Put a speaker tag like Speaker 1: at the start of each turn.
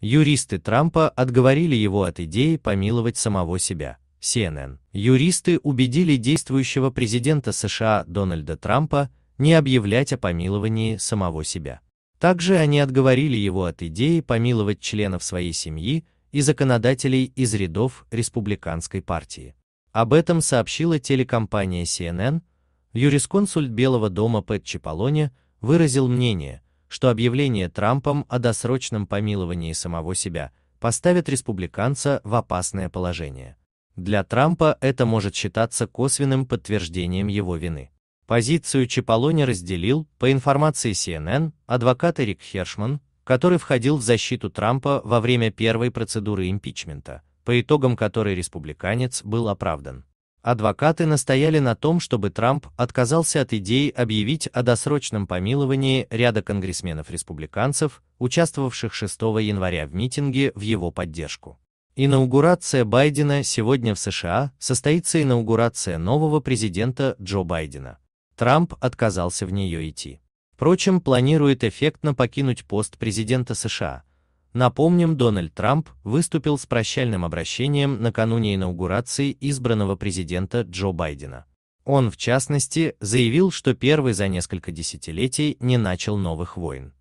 Speaker 1: Юристы Трампа отговорили его от идеи помиловать самого себя. CNN. Юристы убедили действующего президента США Дональда Трампа не объявлять о помиловании самого себя. Также они отговорили его от идеи помиловать членов своей семьи и законодателей из рядов республиканской партии. Об этом сообщила телекомпания CNN. Юрисконсульт Белого дома Пэт Чиполоне выразил мнение – что объявление Трампом о досрочном помиловании самого себя поставит республиканца в опасное положение. Для Трампа это может считаться косвенным подтверждением его вины. Позицию Чаполони разделил, по информации CNN, адвокат Эрик Хершман, который входил в защиту Трампа во время первой процедуры импичмента, по итогам которой республиканец был оправдан адвокаты настояли на том, чтобы Трамп отказался от идеи объявить о досрочном помиловании ряда конгрессменов-республиканцев, участвовавших 6 января в митинге в его поддержку. Инаугурация Байдена сегодня в США состоится инаугурация нового президента Джо Байдена. Трамп отказался в нее идти. Впрочем, планирует эффектно покинуть пост президента США, Напомним, Дональд Трамп выступил с прощальным обращением накануне инаугурации избранного президента Джо Байдена. Он, в частности, заявил, что первый за несколько десятилетий не начал новых войн.